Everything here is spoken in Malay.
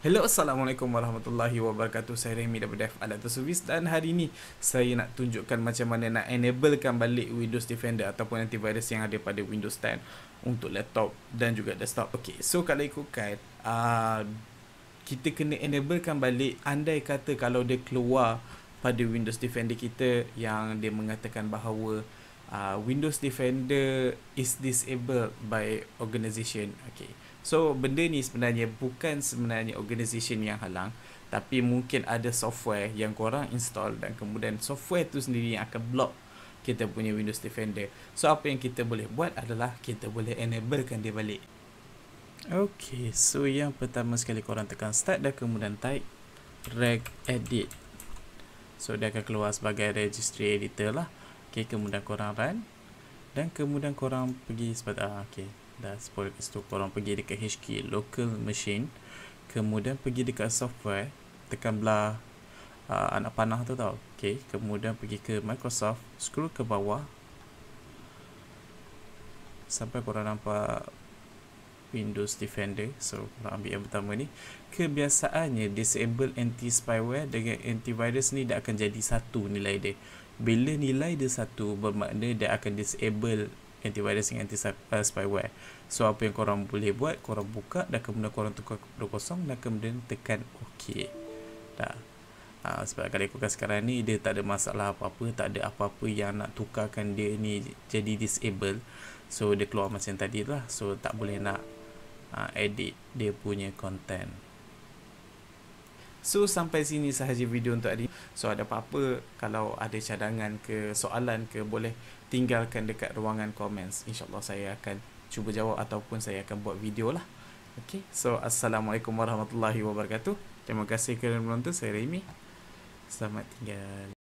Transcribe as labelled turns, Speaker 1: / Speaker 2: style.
Speaker 1: Hello, Assalamualaikum Warahmatullahi Wabarakatuh Saya Remy daripada Dev Alat Service Dan hari ini saya nak tunjukkan macam mana nak enablekan balik Windows Defender Ataupun antivirus yang ada pada Windows 10 Untuk laptop dan juga desktop Okay, so kalau ikutkan uh, Kita kena enablekan balik Andai kata kalau dia keluar pada Windows Defender kita Yang dia mengatakan bahawa uh, Windows Defender is disabled by organisation. Okay So benda ni sebenarnya bukan sebenarnya organisasi yang halang tapi mungkin ada software yang korang install dan kemudian software tu sendiri yang akan block kita punya Windows Defender. So apa yang kita boleh buat adalah kita boleh enablekan dia balik. Okay, so yang pertama sekali korang tekan start dan kemudian type reg edit. So dia akan keluar sebagai registry editor lah. Okay, kemudian korang run dan kemudian korang pergi sebentar. Ah, okay, dan sebab itu korang pergi dekat HK local machine kemudian pergi dekat software tekan belah uh, anak panah tu tau ok kemudian pergi ke Microsoft scroll ke bawah sampai korang nampak Windows Defender so korang ambil yang pertama ni kebiasaannya disable anti-spyware dengan antivirus ni dia akan jadi satu nilai dia bila nilai dia satu bermakna dia akan disable antivirus dengan anti spyware. So apa yang korang boleh buat, korang buka dan kemudian korang tukar kepada kosong dan kemudian tekan OK. Dah. Ha, sebab kali aku sekarang ni dia tak ada masalah apa-apa, tak ada apa-apa yang nak tukarkan dia ni jadi disable. So dia keluar macam tadi lah. So tak boleh nak ha, edit dia punya content. So sampai sini sahaja video untuk hari ini. So ada apa-apa kalau ada cadangan ke soalan ke boleh tinggalkan dekat ruangan komen. InsyaAllah saya akan cuba jawab ataupun saya akan buat video lah. Okay. So Assalamualaikum Warahmatullahi Wabarakatuh. Terima kasih kerana menonton. Saya Remy. Selamat tinggal.